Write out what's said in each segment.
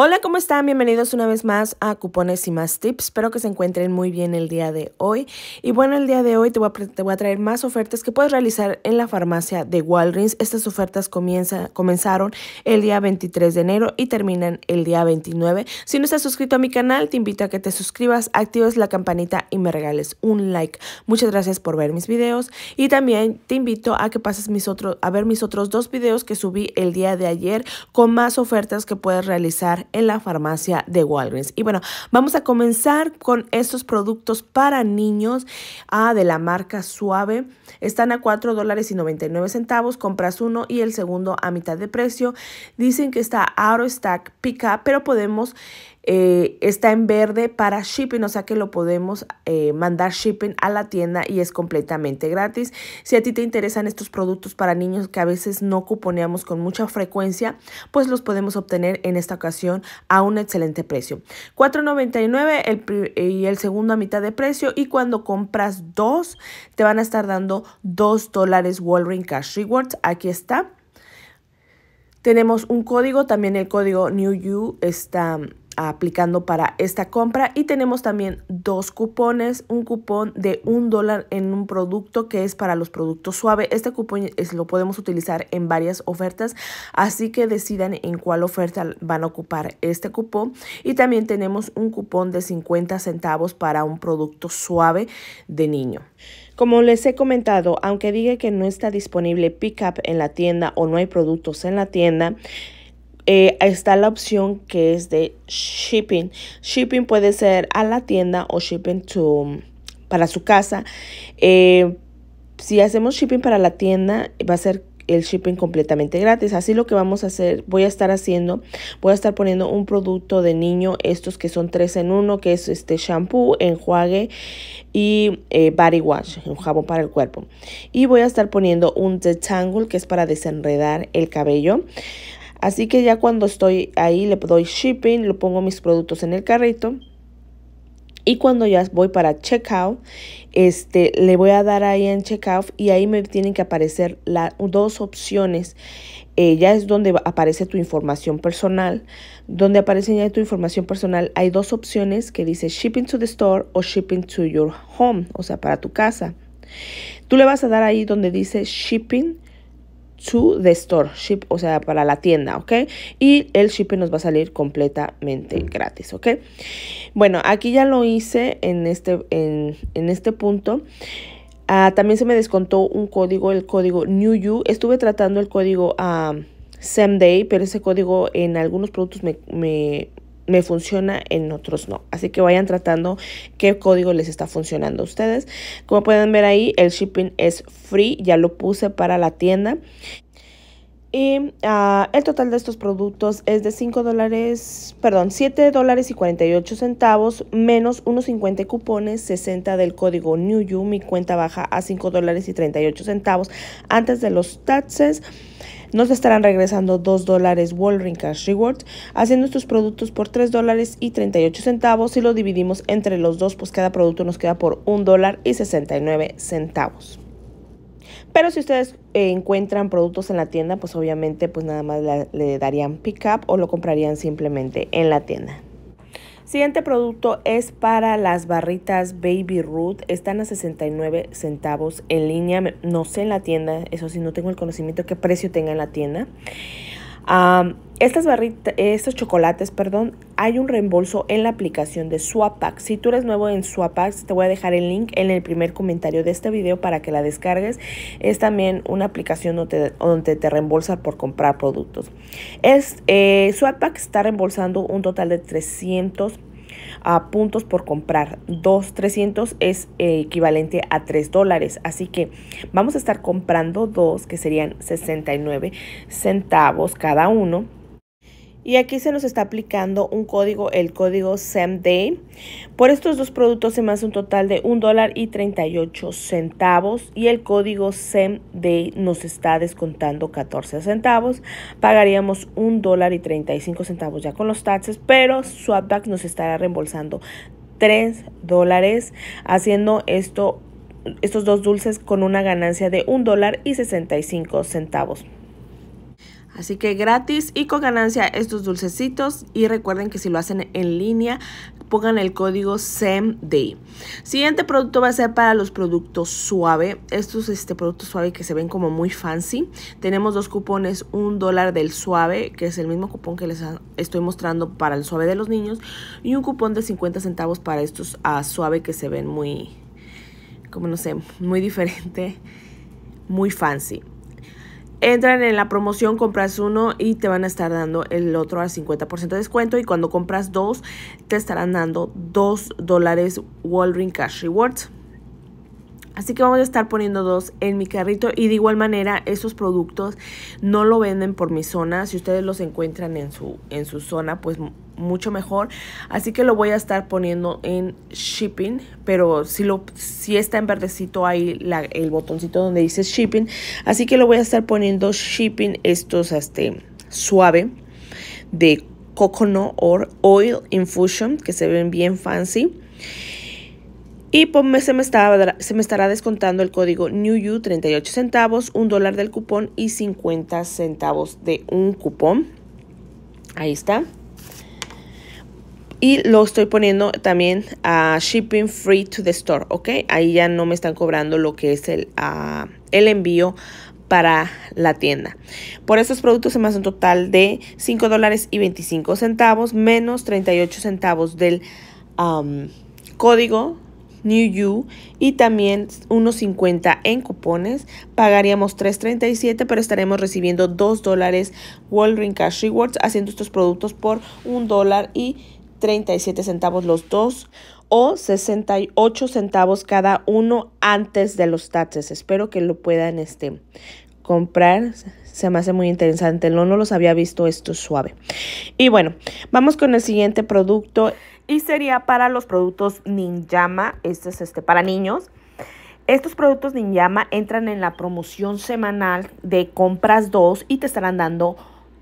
Hola, ¿cómo están? Bienvenidos una vez más a Cupones y más Tips. Espero que se encuentren muy bien el día de hoy. Y bueno, el día de hoy te voy a, traer más ofertas que puedes realizar en la farmacia de Walgreens. Estas ofertas comenzaron el día 23 de enero y terminan el día 29. Si no estás suscrito a mi canal, te invito a que te suscribas, actives la campanita y me regales un like. Muchas gracias por ver mis videos y también te invito a que pases mis otros a ver mis otros dos videos que subí el día de ayer con más ofertas que puedes realizar en la farmacia de Walgreens. Y bueno, vamos a comenzar con estos productos para niños ah, de la marca Suave. Están a $4.99, dólares y centavos. Compras uno y el segundo a mitad de precio. Dicen que está out Stack pero podemos eh, está en verde para shipping, o sea que lo podemos eh, mandar shipping a la tienda y es completamente gratis. Si a ti te interesan estos productos para niños que a veces no cuponeamos con mucha frecuencia, pues los podemos obtener en esta ocasión a un excelente precio. $4.99 el, y el segundo a mitad de precio y cuando compras dos te van a estar dando $2 dólares Walgreens Cash Rewards. Aquí está. Tenemos un código, también el código New You está aplicando para esta compra y tenemos también dos cupones, un cupón de un dólar en un producto que es para los productos suave. Este cupón es, lo podemos utilizar en varias ofertas, así que decidan en cuál oferta van a ocupar este cupón. Y también tenemos un cupón de 50 centavos para un producto suave de niño. Como les he comentado, aunque diga que no está disponible pickup en la tienda o no hay productos en la tienda, eh, está la opción que es de shipping. Shipping puede ser a la tienda o shipping to, para su casa. Eh, si hacemos shipping para la tienda, va a ser el shipping completamente gratis. Así lo que vamos a hacer, voy a estar haciendo, voy a estar poniendo un producto de niño, estos que son tres en uno, que es este shampoo, enjuague y eh, body wash, un jabón para el cuerpo. Y voy a estar poniendo un detangle, que es para desenredar el cabello. Así que ya cuando estoy ahí le doy shipping, lo pongo mis productos en el carrito. Y cuando ya voy para checkout, este, le voy a dar ahí en checkout y ahí me tienen que aparecer las dos opciones. Eh, ya es donde aparece tu información personal. Donde aparece ya tu información personal, hay dos opciones que dice shipping to the store o shipping to your home, o sea, para tu casa. Tú le vas a dar ahí donde dice shipping to the store, ship, o sea, para la tienda, ¿ok? Y el shipping nos va a salir completamente gratis, ¿ok? Bueno, aquí ya lo hice en este, en, este punto. Ah, también se me descontó un código, el código New You. Estuve tratando el código a ah, Same Day, pero ese código en algunos productos me, me me funciona, en otros no. Así que vayan tratando qué código les está funcionando a ustedes. Como pueden ver ahí, el shipping es free, ya lo puse para la tienda. Y ah, el total de estos productos es de 5 dólares, perdón, 7 dólares y 48 centavos, menos unos 50 cupones, 60 del código New You, mi cuenta baja a 5 dólares y 38 centavos antes de los taxes nos estarán regresando 2 dólares Walling Cash Rewards, haciendo estos productos por 3 dólares y 38 centavos. Si lo dividimos entre los dos, pues cada producto nos queda por 1 dólar y 69 centavos. Pero si ustedes eh, encuentran productos en la tienda, pues obviamente pues nada más le darían pick up o lo comprarían simplemente en la tienda. Siguiente producto es para las barritas Baby Root. Están a 69 centavos en línea. No sé en la tienda, eso sí, no tengo el conocimiento qué precio tenga en la tienda. Estas barritas, estos chocolates, perdón, hay un reembolso en la aplicación de Swappack. Si tú eres nuevo en Swappack, te voy a dejar el link en el primer comentario de este video para que la descargues. Es también una aplicación donde, te reembolsa por comprar productos. Es, eh, está reembolsando un total de 300 ah, puntos por comprar. Dos 300 es eh, equivalente a 3 dólares. Así que vamos a estar comprando dos que serían 69 centavos cada uno y aquí se nos está aplicando un código, el código SEMDAY. Por estos dos productos se me hace un total de $1.38 y el código SEMDAY nos está descontando 14 centavos. Pagaríamos $1.35 ya con los taxes, pero Swapback nos estará reembolsando 3 haciendo esto estos dos dulces con una ganancia de $1.65 Así que gratis y con ganancia estos dulcecitos. Y recuerden que si lo hacen en línea, pongan el código SEMDAY. Siguiente producto va a ser para los productos suave. Estos este, productos suave que se ven como muy fancy. Tenemos dos cupones, un dólar del suave, que es el mismo cupón que les estoy mostrando para el suave de los niños. Y un cupón de 50 centavos para estos a ah, suave que se ven muy, como no sé, muy diferente, muy fancy entran en la promoción, compras uno y te van a estar dando el otro al 50% de descuento. Y cuando compras dos, te estarán dando 2 dólares Walgreens Cash Rewards. Así que vamos a estar poniendo dos en mi carrito y de igual manera esos productos no lo venden por mi zona. Si ustedes los encuentran en su, en su zona, pues mucho mejor. Así que lo voy a estar poniendo en shipping, pero si, lo, si está en verdecito ahí el botoncito donde dice shipping. Así que lo voy a estar poniendo shipping estos este, suave de coconut or oil infusion que se ven bien fancy. Y por pues se me, estaba se me estará descontando el código New You 38 centavos, un dólar del cupón y 50 centavos de un cupón. Ahí está. Y lo estoy poniendo también a shipping free to the store, ¿ok? Ahí ya no me están cobrando lo que es el, ah, el envío para la tienda. Por estos productos se me hace un total de $5.25, menos 38 centavos del código New You y también unos 50 en cupones. Pagaríamos 3.37 pero estaremos recibiendo 2 dólares Ring Cash Rewards haciendo estos productos por 1 y 37 centavos los dos o 68 centavos cada uno antes de los taxes. Espero que lo puedan este, comprar. Se me hace muy interesante. No, no los había visto. Esto es suave. Y bueno, vamos con el siguiente producto. Y sería para los productos Ninjama. Este es este, para niños. Estos productos Ninjama entran en la promoción semanal de compras 2 y te estarán dando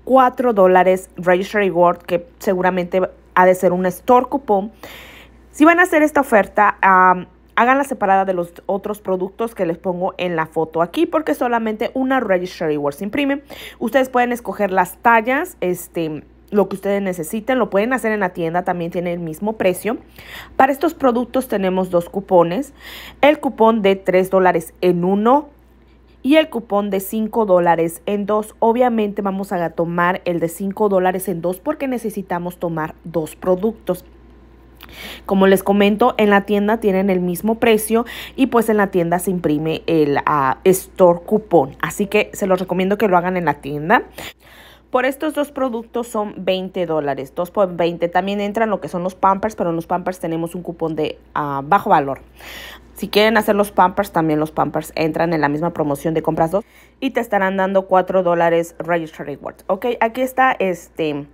4 dólares Registry Reward que seguramente ha de ser un store cupón. Si van a hacer esta oferta, háganla separada de los otros productos que les pongo en la foto aquí porque solamente una Registry Works imprime. Ustedes pueden escoger las tallas, este lo que ustedes necesiten, lo pueden hacer en la tienda, también tiene el mismo precio. Para estos productos tenemos dos cupones, el cupón de 3 en uno y el cupón de 5 dólares en 2. Obviamente vamos a tomar el de 5 dólares en 2 porque necesitamos tomar dos productos. Como les comento, en la tienda tienen el mismo precio y pues en la tienda se imprime el ah, store cupón. Así que se los recomiendo que lo hagan en la tienda. Por estos dos productos son 20 dólares, 2 por 20. También entran lo que son los Pampers, pero en los Pampers tenemos un cupón de ah, bajo valor. Si quieren hacer los Pampers, también los Pampers entran en la misma promoción de compras 2 y te estarán dando 4 dólares Register Rewards. Ok, aquí está este...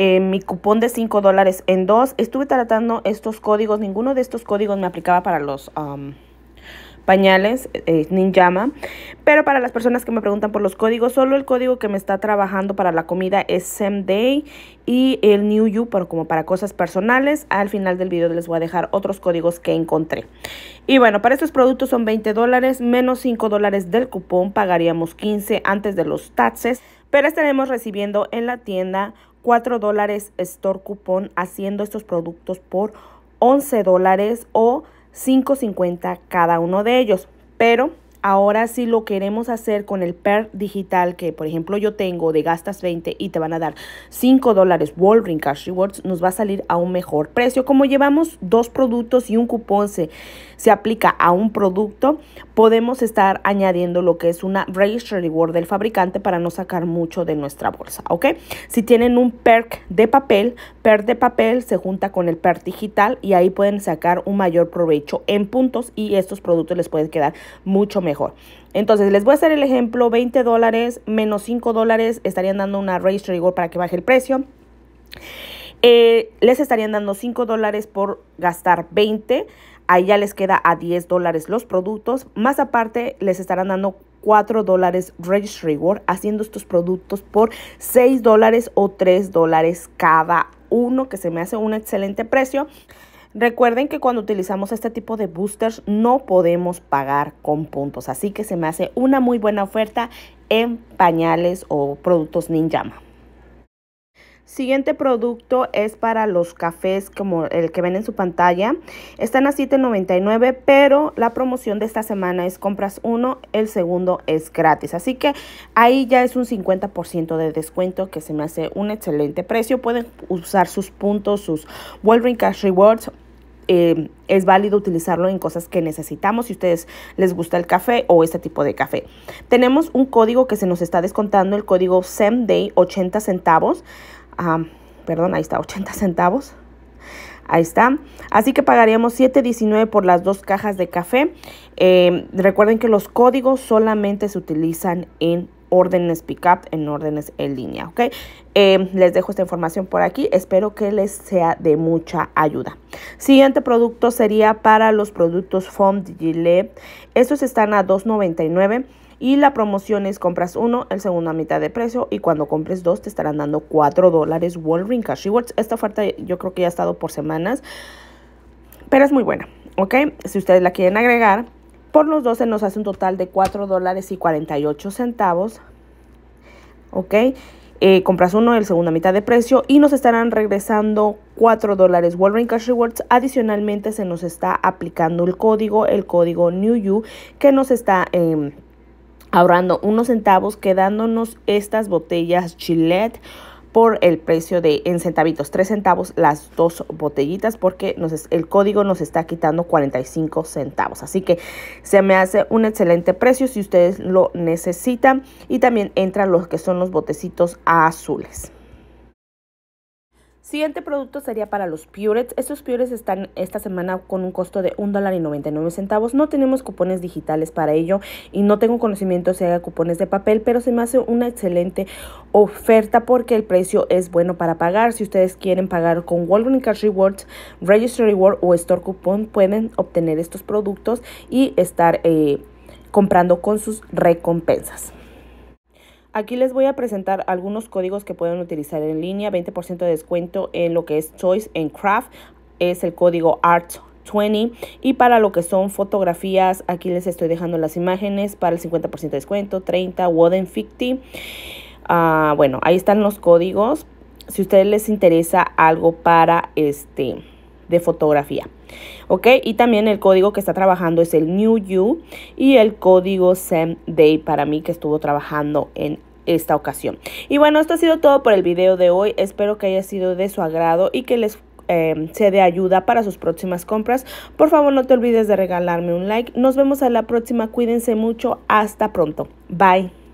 Eh, mi cupón de 5 dólares en 2. Estuve tratando estos códigos, ninguno de estos códigos me aplicaba para los... Um, pañales eh, Ninjama. Pero para las personas que me preguntan por los códigos, solo el código que me está trabajando para la comida es SemDay y el New You pero como para cosas personales. Al final del video les voy a dejar otros códigos que encontré. Y bueno, para estos productos son 20 dólares, menos 5 dólares del cupón, pagaríamos 15 antes de los taxes, pero estaremos recibiendo en la tienda 4 dólares store cupón haciendo estos productos por 11 dólares o 5.50 cada uno de ellos. Pero ahora si lo queremos hacer con el perk digital que por ejemplo yo tengo de gastas 20 y te van a dar 5 dólares Walgreens Cash Rewards, nos va a salir a un mejor precio. Como llevamos dos productos y un cupón se, se aplica a un producto, podemos estar añadiendo lo que es una Register Reward del fabricante para no sacar mucho de nuestra bolsa, ¿ok? Si tienen un perk de papel, de papel se junta con el PER digital y ahí pueden sacar un mayor provecho en puntos y estos productos les pueden quedar mucho mejor. Entonces les voy a hacer el ejemplo, 20 dólares menos 5 dólares estarían dando una REGISTRY rigor para que baje el precio. Eh, les estarían dando 5 dólares por gastar 20. Ahí ya les queda a 10 dólares los productos. Más aparte, les estarán dando 4 dólares Registry Reward haciendo estos productos por 6 dólares o 3 dólares cada uno que se me hace un excelente precio. Recuerden que cuando utilizamos este tipo de boosters no podemos pagar con puntos, así que se me hace una muy buena oferta en pañales o productos ninjama. Siguiente producto es para los cafés como el que ven en su pantalla. Están a $7.99, pero la promoción de esta semana es compras uno, el segundo es gratis. Así que ahí ya es un 50% de descuento que se me hace un excelente precio. Pueden usar sus puntos, sus Wolverine Cash Rewards eh, es válido utilizarlo en cosas que necesitamos si ustedes les gusta el café o este tipo de café. Tenemos un código que se nos está descontando, el código SEMDAY, 80 centavos. Ah, perdón, ahí está, 80 centavos. Ahí está. Así que pagaríamos 7.19 por las dos cajas de café. Eh, recuerden que los códigos solamente se utilizan en órdenes pick up, en órdenes en línea, ¿ok? Eh, les dejo esta información por aquí. Espero que les sea de mucha ayuda. Siguiente producto sería para los productos from Gillette. Estos están a 2.99. Y la promoción es compras uno, el segundo a mitad de precio y cuando compres dos te estarán dando 4 dólares Walgreens Cash Rewards. Esta oferta yo creo que ya ha estado por semanas, pero es muy buena, ¿ok? Si ustedes la quieren agregar, por los 12 nos hace un total de 4 dólares y 48 centavos, ¿ok? Eh, compras uno, el segundo a mitad de precio y nos estarán regresando 4 dólares Walgreens Cash Rewards. Adicionalmente se nos está aplicando el código, el código New You, que nos está... Em, ahorrando unos centavos quedándonos estas botellas Chilet por el precio de en centavitos, tres centavos las dos botellitas porque nos, el código nos está quitando 45 centavos. Así que se me hace un excelente precio si ustedes lo necesitan y también entran los que son los botecitos azules. Siguiente producto sería para los Purets. Estos Purets están esta semana con un costo de $1.99. No tenemos cupones digitales para ello y no tengo conocimiento si hay cupones de papel, pero se me hace una excelente oferta porque el precio es bueno para pagar. Si ustedes quieren pagar con Walgreens Cash Rewards, Register Reward o Store Coupon, pueden obtener estos productos y estar eh, comprando con sus recompensas. Aquí les voy a presentar algunos códigos que pueden utilizar en línea. 20% de descuento en lo que es Choice and Craft. Es el código ART 20 y para lo que son fotografías aquí les estoy dejando las imágenes para el 50% de descuento 30 Woden 50 bueno ahí están los códigos si a ustedes les interesa algo para este de fotografía ok y también el código que está trabajando es el new you y el código sem day para mí que estuvo trabajando en esta ocasión. Y bueno, esto ha sido todo por el video de hoy. Espero que haya sido de su agrado y que les em, sea de ayuda para sus próximas compras. Por favor, no te olvides de regalarme un like. Nos vemos a la próxima. Cuídense mucho. Hasta pronto. Bye.